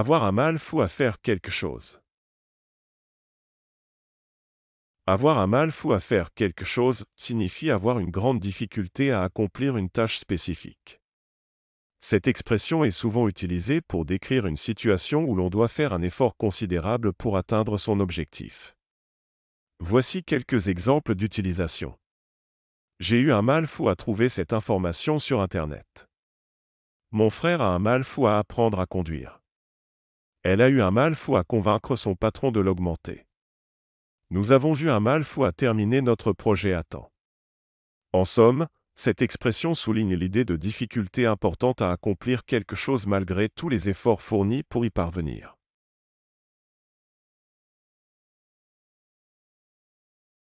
Avoir un mal fou à faire quelque chose. Avoir un mal fou à faire quelque chose signifie avoir une grande difficulté à accomplir une tâche spécifique. Cette expression est souvent utilisée pour décrire une situation où l'on doit faire un effort considérable pour atteindre son objectif. Voici quelques exemples d'utilisation. J'ai eu un mal fou à trouver cette information sur Internet. Mon frère a un mal fou à apprendre à conduire. Elle a eu un mal fou à convaincre son patron de l'augmenter. Nous avons eu un mal fou à terminer notre projet à temps. En somme, cette expression souligne l'idée de difficulté importante à accomplir quelque chose malgré tous les efforts fournis pour y parvenir.